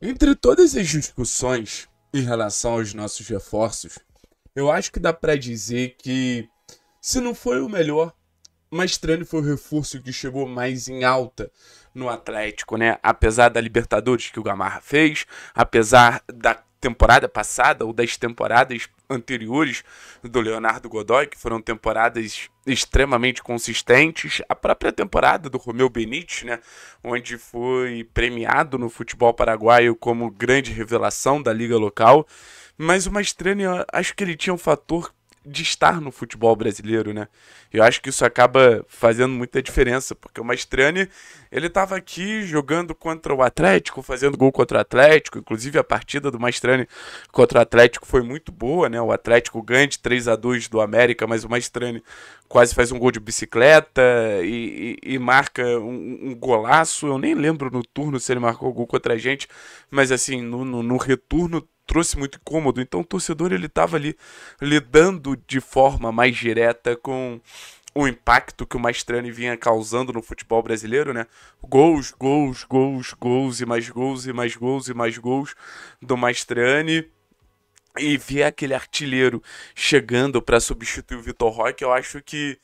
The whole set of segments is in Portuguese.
Entre todas as discussões em relação aos nossos reforços, eu acho que dá para dizer que, se não foi o melhor, mais estranho foi o reforço que chegou mais em alta no Atlético, né? Apesar da Libertadores que o Gamarra fez, apesar da temporada passada ou das temporadas anteriores do Leonardo Godoy, que foram temporadas extremamente consistentes. A própria temporada do Romeu Benítez, né, onde foi premiado no futebol paraguaio como grande revelação da liga local. Mas o Mastrani, acho que ele tinha um fator de estar no futebol brasileiro, né? Eu acho que isso acaba fazendo muita diferença, porque o Mastrani, ele estava aqui jogando contra o Atlético, fazendo gol contra o Atlético, inclusive a partida do Mastrani contra o Atlético foi muito boa, né? O Atlético ganha de 3 a 2 do América, mas o Mastrani quase faz um gol de bicicleta e, e, e marca um, um, golaço. Eu nem lembro no turno se ele marcou gol contra a gente, mas assim, no, no, no retorno trouxe muito incômodo. Então o torcedor ele estava ali lidando de forma mais direta com o impacto que o Maestrani vinha causando no futebol brasileiro, né? Gols, gols, gols, gols e mais gols e mais gols e mais gols do Maestrani. E ver aquele artilheiro chegando para substituir o Vitor Roque, eu acho que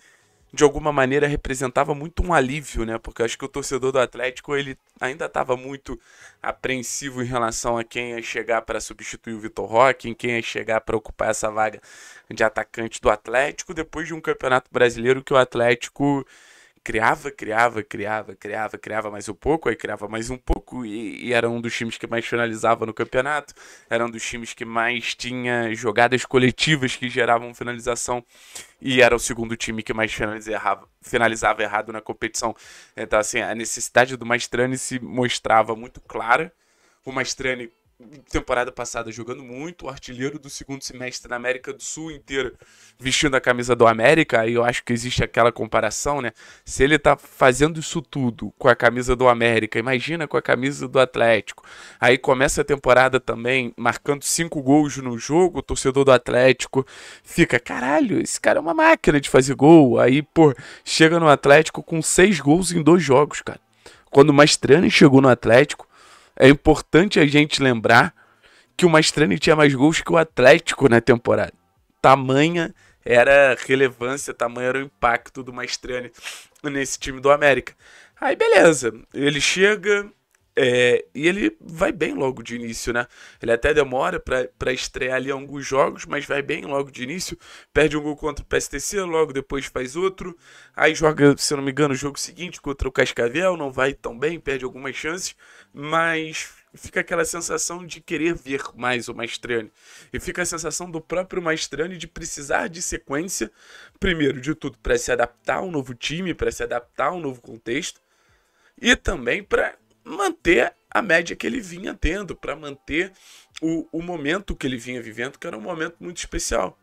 de alguma maneira representava muito um alívio, né? Porque acho que o torcedor do Atlético ele ainda estava muito apreensivo em relação a quem ia chegar para substituir o Vitor Roque, em quem ia chegar para ocupar essa vaga de atacante do Atlético depois de um campeonato brasileiro que o Atlético criava, criava, criava, criava, criava mais um pouco, aí criava mais um pouco, e, e, era um dos times que mais finalizava no campeonato, era um dos times que mais tinha jogadas coletivas que geravam finalização, e era o segundo time que mais finalizava, finalizava errado na competição. Então, assim, a necessidade do Maestrani se mostrava muito clara. O Maestrani temporada passada jogando muito, o artilheiro do segundo semestre na América do Sul inteira vestindo a camisa do América, aí eu acho que existe aquela comparação, né? Se ele tá fazendo isso tudo com a camisa do América, imagina com a camisa do Atlético. Aí começa a temporada também marcando cinco gols no jogo, o torcedor do Atlético fica, caralho, esse cara é uma máquina de fazer gol. Aí, pô, chega no Atlético com seis gols em dois jogos, cara. Quando o Mastriani chegou no Atlético, é importante a gente lembrar que o Mastrani tinha mais gols que o Atlético na temporada. Tamanha era a relevância, tamanho era o impacto do Mastrani nesse time do América. Aí beleza, ele chega, é, e ele vai bem logo de início, né? Ele até demora para estrear ali alguns jogos, mas vai bem logo de início. Perde um gol contra o PSTC, logo depois faz outro. Aí joga, se eu não me engano, o jogo seguinte contra o Cascavel, não vai tão bem, perde algumas chances, mas fica aquela sensação de querer ver mais o Maestrani. E fica a sensação do próprio Maestrani de precisar de sequência, primeiro de tudo, para se adaptar a um novo time, para se adaptar a um novo contexto. E também para manter a média que ele vinha tendo, para manter o, o momento que ele vinha vivendo, que era um momento muito especial.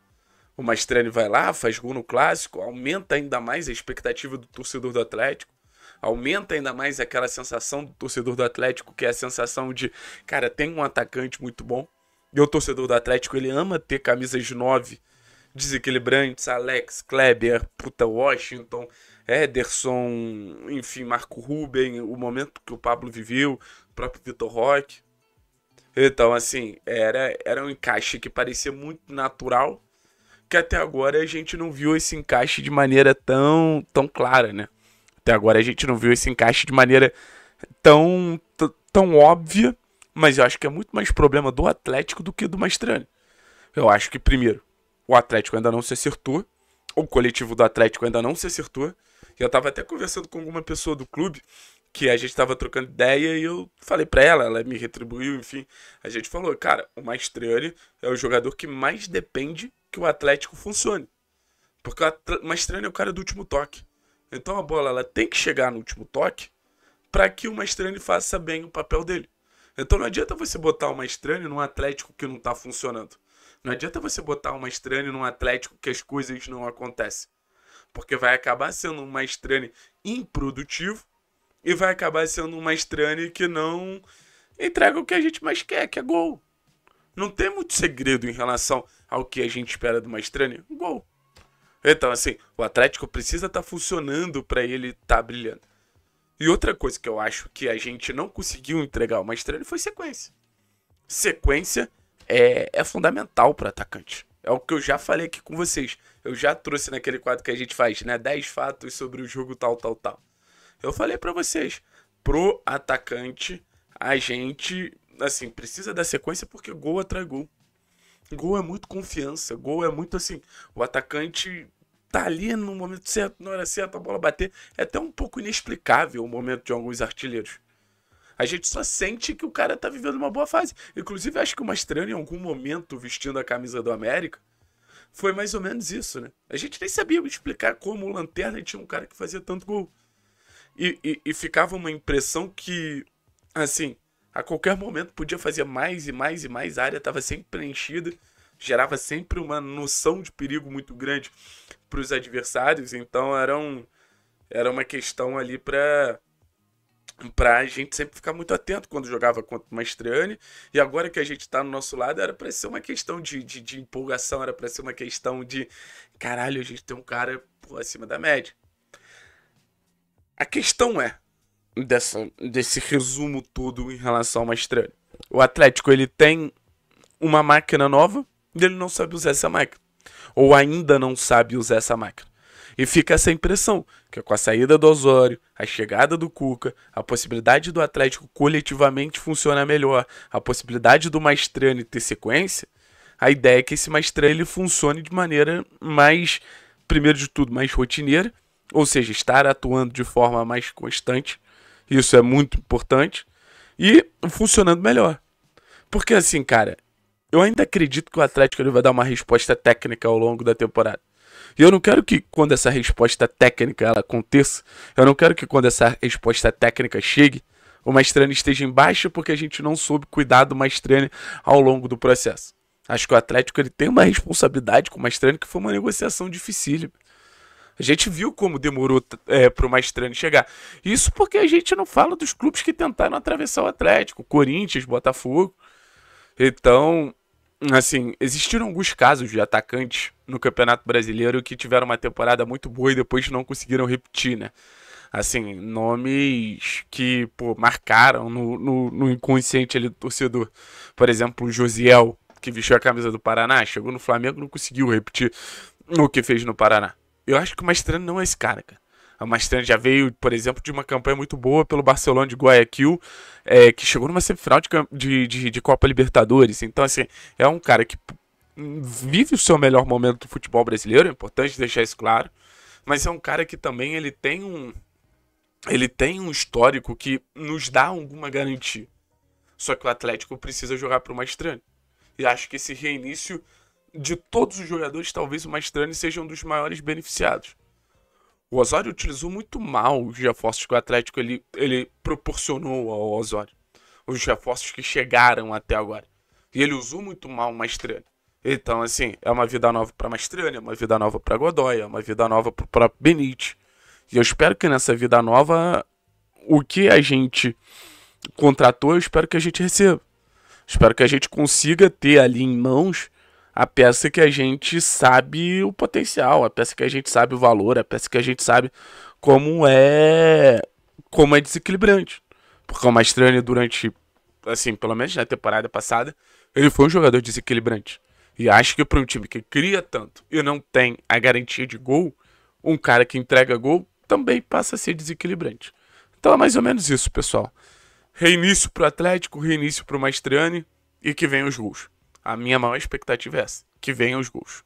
O Mastrani vai lá, faz gol no clássico, aumenta ainda mais a expectativa do torcedor do Atlético, aumenta ainda mais aquela sensação do torcedor do Atlético, que é a sensação de, cara, tem um atacante muito bom. E o torcedor do Atlético, ele ama ter camisas de 9 desequilibrantes, Alex Kleber, puta Washington, Ederson, enfim, Marco Ruben, o momento que o Pablo viveu, o próprio Vitor Roque. Então, assim, era, era um encaixe que parecia muito natural, que até agora a gente não viu esse encaixe de maneira tão, tão clara, né? Até agora a gente não viu esse encaixe de maneira tão, tão óbvia, mas eu acho que é muito mais problema do Atlético do que do Mastrani. Eu acho que, primeiro, o Atlético ainda não se acertou, o coletivo do Atlético ainda não se acertou. Eu estava até conversando com alguma pessoa do clube que a gente estava trocando ideia e eu falei para ela, ela me retribuiu, enfim. A gente falou, cara, o Maestriani é o jogador que mais depende que o Atlético funcione. Porque o Maestriani é o cara do último toque. Então a bola ela tem que chegar no último toque para que o Maestriani faça bem o papel dele. Então não adianta você botar o Maestriani num Atlético que não está funcionando. Não adianta você botar uma estranha num Atlético que as coisas não acontecem. Porque vai acabar sendo uma estranha improdutivo e vai acabar sendo uma estranha que não entrega o que a gente mais quer, que é gol. Não tem muito segredo em relação ao que a gente espera do Mastrani. Gol. Então, assim, o Atlético precisa estar tá funcionando para ele estar tá brilhando. E outra coisa que eu acho que a gente não conseguiu entregar uma estranha foi sequência. Sequência é, é fundamental para atacante. É o que eu já falei aqui com vocês. Eu já trouxe naquele quadro que a gente faz, né? 10 fatos sobre o jogo tal, tal, tal. Eu falei para vocês, pro atacante, a gente, assim, precisa da sequência porque gol atrai gol. Gol é muito confiança, gol é muito assim, o atacante tá ali no momento certo, na hora certa, a bola bater. É até um pouco inexplicável o momento de alguns artilheiros. A gente só sente que o cara tá vivendo uma boa fase. Inclusive, acho que o Mastrano, em algum momento, vestindo a camisa do América, foi mais ou menos isso, né? A gente nem sabia explicar como o Lanterna tinha um cara que fazia tanto gol. E, e, e, ficava uma impressão que, assim, a qualquer momento podia fazer mais e mais e mais. A área tava sempre preenchida, gerava sempre uma noção de perigo muito grande para os adversários. Então era, um, era uma questão ali para para a gente sempre ficar muito atento quando jogava contra o Mastriani. E agora que a gente está no nosso lado, era para ser uma questão de, de, de empolgação, era para ser uma questão de caralho, a gente tem um cara acima da média. A questão é, dessa, desse resumo todo em relação ao Mastriani, o Atlético ele tem uma máquina nova e ele não sabe usar essa máquina. Ou ainda não sabe usar essa máquina. E fica essa impressão, que com a saída do Osório, a chegada do Cuca, a possibilidade do Atlético coletivamente funcionar melhor, a possibilidade do Maestrani ter sequência, a ideia é que esse Maestrani ele funcione de maneira mais, primeiro de tudo, mais rotineira, ou seja, estar atuando de forma mais constante, isso é muito importante, e funcionando melhor. Porque assim, cara, eu ainda acredito que o Atlético ele vai dar uma resposta técnica ao longo da temporada. E eu não quero que quando essa resposta técnica ela aconteça, eu não quero que quando essa resposta técnica chegue, o Maestrani esteja embaixo porque a gente não soube cuidar do Maestrani ao longo do processo. Acho que o Atlético ele tem uma responsabilidade com o Maestrani que foi uma negociação dificílima. A gente viu como demorou é, para o Maestrani chegar. Isso porque a gente não fala dos clubes que tentaram atravessar o Atlético, Corinthians, Botafogo. Então, assim, existiram alguns casos de atacantes no Campeonato Brasileiro que tiveram uma temporada muito boa e depois não conseguiram repetir, né? Assim, nomes que, pô, marcaram no, no, no inconsciente ali do torcedor. Por exemplo, o Josiel, que vestiu a camisa do Paraná, chegou no Flamengo não conseguiu repetir o que fez no Paraná. Eu acho que o mais estranho não é esse cara, cara. A Mastrand já veio, por exemplo, de uma campanha muito boa pelo Barcelona de Guayaquil, é, que chegou numa semifinal de, de, de, de Copa Libertadores. Então, assim, é um cara que vive o seu melhor momento do futebol brasileiro, é importante deixar isso claro. Mas é um cara que também ele tem um, ele tem um histórico que nos dá alguma garantia. Só que o Atlético precisa jogar para o Maestrani. E acho que esse reinício de todos os jogadores, talvez o Maestrani seja um dos maiores beneficiados. O Osório utilizou muito mal os reforços que o Atlético ele, ele proporcionou ao Osório. Os reforços que chegaram até agora. E ele usou muito mal o Mastrani. Então, assim, é uma vida nova para Mastrani, é uma vida nova para Godoy, é uma vida nova para o próprio Benítez. E eu espero que nessa vida nova, o que a gente contratou, eu espero que a gente receba. Espero que a gente consiga ter ali em mãos a peça que a gente sabe o potencial, a peça que a gente sabe o valor, a peça que a gente sabe como é como é desequilibrante. Porque o Mastrani durante assim, pelo menos na temporada passada, ele foi um jogador desequilibrante. E acho que para um time que cria tanto e não tem a garantia de gol, um cara que entrega gol também passa a ser desequilibrante. Então é mais ou menos isso, pessoal. Reinício pro Atlético, reinício pro Mastriani e que vem os gols. A minha maior expectativa é essa: que venham os gols.